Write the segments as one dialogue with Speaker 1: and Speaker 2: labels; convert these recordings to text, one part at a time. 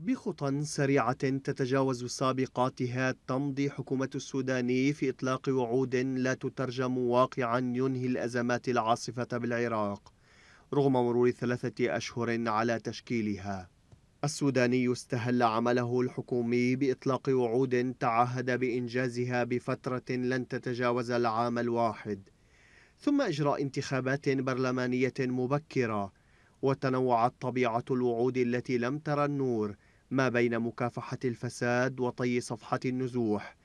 Speaker 1: بخطى سريعة تتجاوز سابقاتها تمضي حكومة السوداني في إطلاق وعود لا تترجم واقعا ينهي الأزمات العاصفة بالعراق رغم مرور ثلاثة أشهر على تشكيلها السوداني استهل عمله الحكومي بإطلاق وعود تعهد بإنجازها بفترة لن تتجاوز العام الواحد ثم إجراء انتخابات برلمانية مبكرة وتنوعت طبيعة الوعود التي لم ترى النور ما بين مكافحة الفساد وطي صفحة النزوح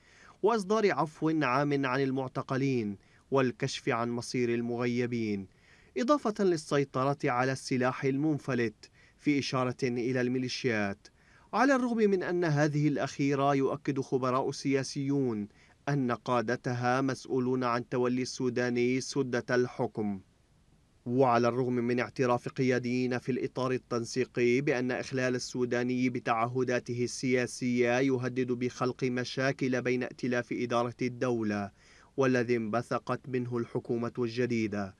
Speaker 1: وإصدار عفو عام عن المعتقلين والكشف عن مصير المغيبين إضافة للسيطرة على السلاح المنفلت في إشارة إلى الميليشيات على الرغم من أن هذه الأخيرة يؤكد خبراء سياسيون أن قادتها مسؤولون عن تولي السوداني سدة الحكم وعلى الرغم من اعتراف قياديين في الإطار التنسيقي بأن إخلال السوداني بتعهداته السياسية يهدد بخلق مشاكل بين ائتلاف إدارة الدولة والذي انبثقت منه الحكومة الجديدة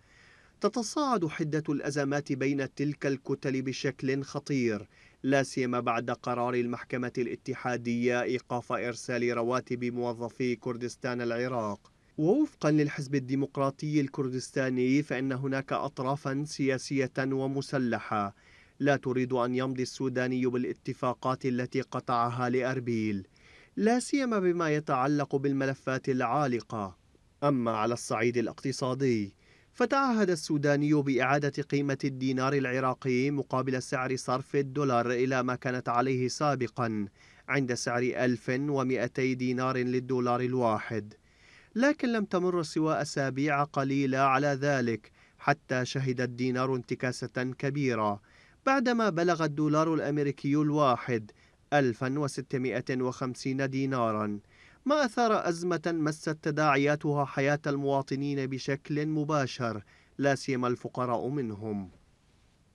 Speaker 1: تتصاعد حدة الأزمات بين تلك الكتل بشكل خطير لا سيما بعد قرار المحكمة الاتحادية إيقاف إرسال رواتب موظفي كردستان العراق ووفقا للحزب الديمقراطي الكردستاني فإن هناك أطرافا سياسية ومسلحة لا تريد أن يمضي السوداني بالاتفاقات التي قطعها لأربيل لا سيما بما يتعلق بالملفات العالقة أما على الصعيد الاقتصادي فتعهد السوداني بإعادة قيمة الدينار العراقي مقابل سعر صرف الدولار إلى ما كانت عليه سابقا عند سعر 1200 دينار للدولار الواحد لكن لم تمر سوى أسابيع قليلة على ذلك حتى شهد الدينار انتكاسة كبيرة بعدما بلغ الدولار الأمريكي الواحد 1650 ديناراً ما أثار أزمة مست تداعياتها حياة المواطنين بشكل مباشر لا سيما الفقراء منهم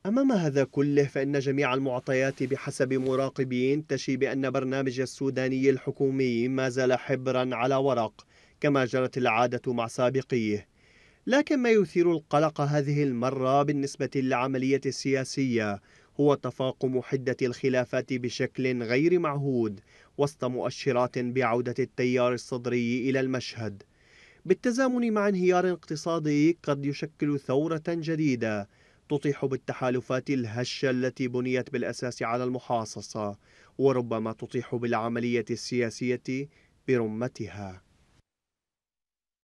Speaker 1: أمام هذا كله فإن جميع المعطيات بحسب مراقبين تشي بأن برنامج السوداني الحكومي ما زال حبرا على ورق كما جرت العادة مع سابقيه لكن ما يثير القلق هذه المرة بالنسبة للعملية السياسية هو تفاقم حدة الخلافات بشكل غير معهود وسط مؤشرات بعودة التيار الصدري إلى المشهد بالتزامن مع انهيار اقتصادي قد يشكل ثورة جديدة تطيح بالتحالفات الهشة التي بنيت بالأساس على المحاصصة وربما تطيح بالعملية السياسية برمتها